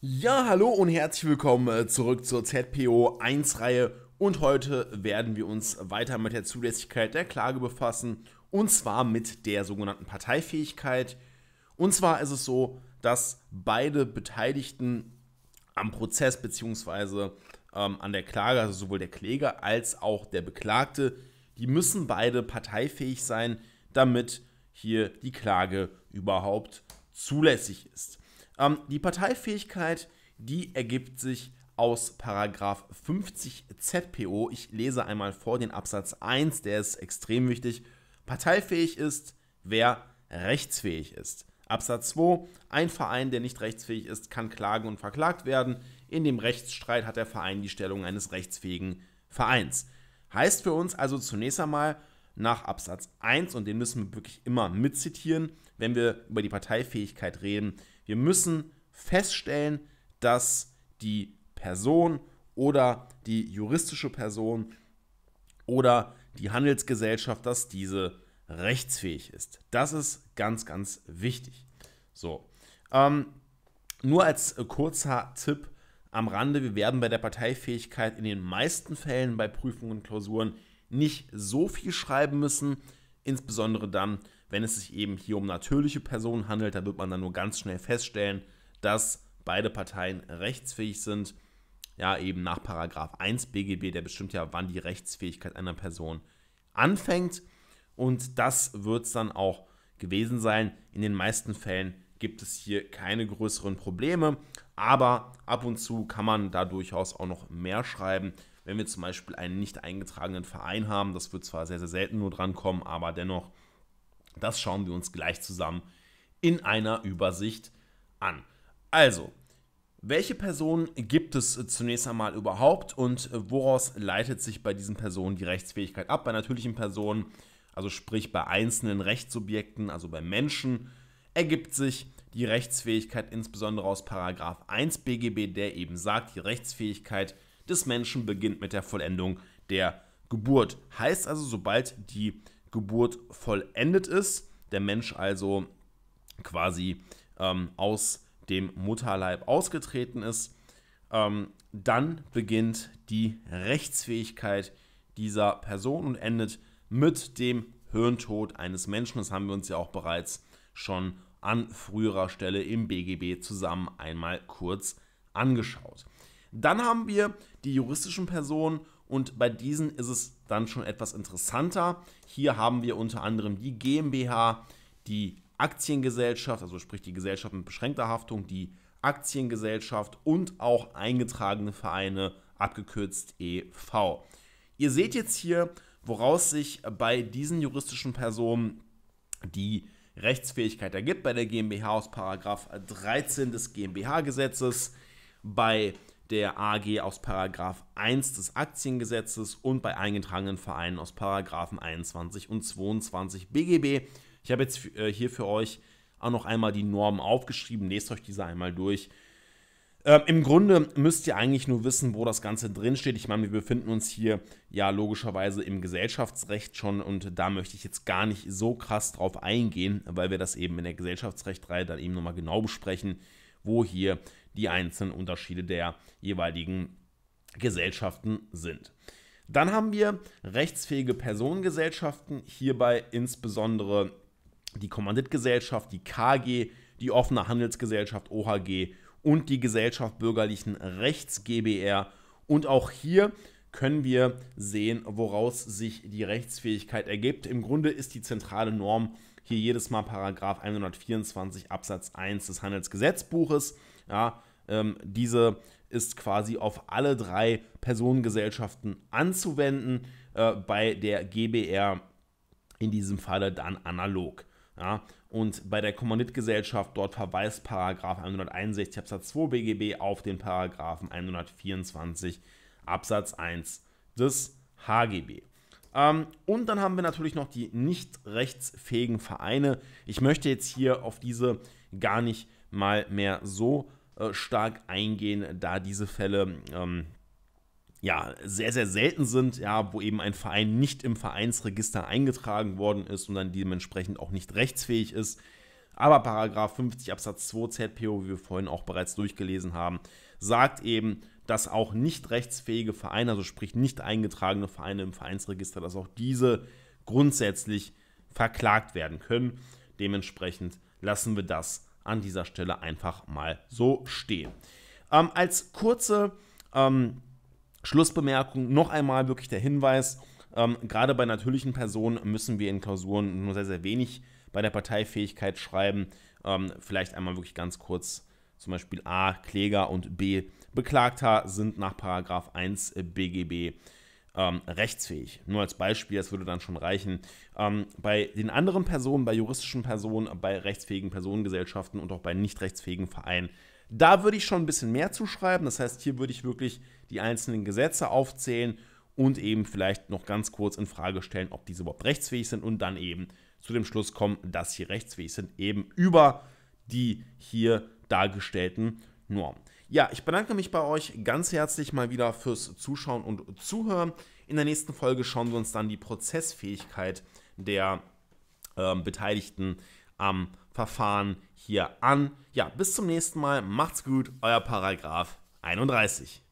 Ja, hallo und herzlich willkommen äh, zurück zur ZPO 1-Reihe und heute werden wir uns weiter mit der Zulässigkeit der Klage befassen und zwar mit der sogenannten Parteifähigkeit. Und zwar ist es so, dass beide Beteiligten am Prozess bzw. Ähm, an der Klage, also sowohl der Kläger als auch der Beklagte, die müssen beide parteifähig sein, damit hier die Klage überhaupt zulässig ist. Ähm, die Parteifähigkeit, die ergibt sich aus Paragraf 50 ZPO. Ich lese einmal vor den Absatz 1, der ist extrem wichtig. Parteifähig ist, wer rechtsfähig ist. Absatz 2. Ein Verein, der nicht rechtsfähig ist, kann klagen und verklagt werden. In dem Rechtsstreit hat der Verein die Stellung eines rechtsfähigen Vereins. Heißt für uns also zunächst einmal nach Absatz 1, und den müssen wir wirklich immer mitzitieren, wenn wir über die Parteifähigkeit reden, wir müssen feststellen, dass die Person oder die juristische Person oder die Handelsgesellschaft, dass diese rechtsfähig ist. Das ist ganz, ganz wichtig. So, ähm, nur als äh, kurzer Tipp am Rande, wir werden bei der Parteifähigkeit in den meisten Fällen bei Prüfungen und Klausuren nicht so viel schreiben müssen, insbesondere dann, wenn es sich eben hier um natürliche Personen handelt, da wird man dann nur ganz schnell feststellen, dass beide Parteien rechtsfähig sind. Ja, eben nach Paragraph 1 BGB, der bestimmt ja, wann die Rechtsfähigkeit einer Person anfängt. Und das wird es dann auch gewesen sein. In den meisten Fällen gibt es hier keine größeren Probleme, aber ab und zu kann man da durchaus auch noch mehr schreiben. Wenn wir zum Beispiel einen nicht eingetragenen Verein haben, das wird zwar sehr, sehr selten nur drankommen, aber dennoch das schauen wir uns gleich zusammen in einer Übersicht an. Also, welche Personen gibt es äh, zunächst einmal überhaupt und äh, woraus leitet sich bei diesen Personen die Rechtsfähigkeit ab? Bei natürlichen Personen, also sprich bei einzelnen Rechtssubjekten, also bei Menschen, ergibt sich die Rechtsfähigkeit insbesondere aus 1 BGB, der eben sagt, die Rechtsfähigkeit des Menschen beginnt mit der Vollendung der Geburt. Heißt also, sobald die Geburt vollendet ist, der Mensch also quasi ähm, aus dem Mutterleib ausgetreten ist, ähm, dann beginnt die Rechtsfähigkeit dieser Person und endet mit dem Hirntod eines Menschen. Das haben wir uns ja auch bereits schon an früherer Stelle im BGB zusammen einmal kurz angeschaut. Dann haben wir die juristischen Personen und bei diesen ist es dann schon etwas interessanter. Hier haben wir unter anderem die GmbH, die Aktiengesellschaft, also sprich die Gesellschaft mit beschränkter Haftung, die Aktiengesellschaft und auch eingetragene Vereine, abgekürzt EV. Ihr seht jetzt hier, woraus sich bei diesen juristischen Personen die Rechtsfähigkeit ergibt, bei der GmbH aus Paragraf 13 des GmbH-Gesetzes, bei der AG aus Paragraf 1 des Aktiengesetzes und bei eingetragenen Vereinen aus Paragraphen 21 und 22 BGB. Ich habe jetzt äh, hier für euch auch noch einmal die Normen aufgeschrieben. Lest euch diese einmal durch. Ähm, Im Grunde müsst ihr eigentlich nur wissen, wo das Ganze drinsteht. Ich meine, wir befinden uns hier ja logischerweise im Gesellschaftsrecht schon und da möchte ich jetzt gar nicht so krass drauf eingehen, weil wir das eben in der Gesellschaftsrechtreihe dann eben nochmal genau besprechen wo hier die einzelnen Unterschiede der jeweiligen Gesellschaften sind. Dann haben wir rechtsfähige Personengesellschaften, hierbei insbesondere die Kommanditgesellschaft, die KG, die offene Handelsgesellschaft OHG und die Gesellschaft bürgerlichen Rechts GBR. Und auch hier können wir sehen, woraus sich die Rechtsfähigkeit ergibt. Im Grunde ist die zentrale Norm hier jedes Mal Paragraph 124 Absatz 1 des Handelsgesetzbuches. Ja, ähm, diese ist quasi auf alle drei Personengesellschaften anzuwenden, äh, bei der GBR in diesem Falle dann analog. Ja, und bei der Kommanditgesellschaft dort verweist Paragraph 161 Absatz 2 BGB auf den Paragraphen 124 Absatz 1 des HGB. Ähm, und dann haben wir natürlich noch die nicht rechtsfähigen Vereine. Ich möchte jetzt hier auf diese gar nicht mal mehr so äh, stark eingehen, da diese Fälle ähm, ja, sehr, sehr selten sind, ja, wo eben ein Verein nicht im Vereinsregister eingetragen worden ist und dann dementsprechend auch nicht rechtsfähig ist. Aber Paragraph 50 Absatz 2 ZPO, wie wir vorhin auch bereits durchgelesen haben, sagt eben, dass auch nicht rechtsfähige Vereine, also sprich nicht eingetragene Vereine im Vereinsregister, dass auch diese grundsätzlich verklagt werden können. Dementsprechend lassen wir das an dieser Stelle einfach mal so stehen. Ähm, als kurze ähm, Schlussbemerkung noch einmal wirklich der Hinweis, ähm, gerade bei natürlichen Personen müssen wir in Klausuren nur sehr, sehr wenig bei der Parteifähigkeit schreiben. Ähm, vielleicht einmal wirklich ganz kurz zum Beispiel A, Kläger und B, Beklagter sind nach Paragraf 1 äh, BGB ähm, rechtsfähig. Nur als Beispiel, das würde dann schon reichen. Ähm, bei den anderen Personen, bei juristischen Personen, bei rechtsfähigen Personengesellschaften und auch bei nicht rechtsfähigen Vereinen, da würde ich schon ein bisschen mehr zuschreiben. Das heißt, hier würde ich wirklich die einzelnen Gesetze aufzählen und eben vielleicht noch ganz kurz in Frage stellen, ob diese überhaupt rechtsfähig sind und dann eben zu dem Schluss kommen, dass sie rechtsfähig sind, eben über die hier dargestellten Normen. Ja, ich bedanke mich bei euch ganz herzlich mal wieder fürs Zuschauen und Zuhören. In der nächsten Folge schauen wir uns dann die Prozessfähigkeit der äh, Beteiligten am Verfahren hier an. Ja, bis zum nächsten Mal. Macht's gut, euer Paragraph 31.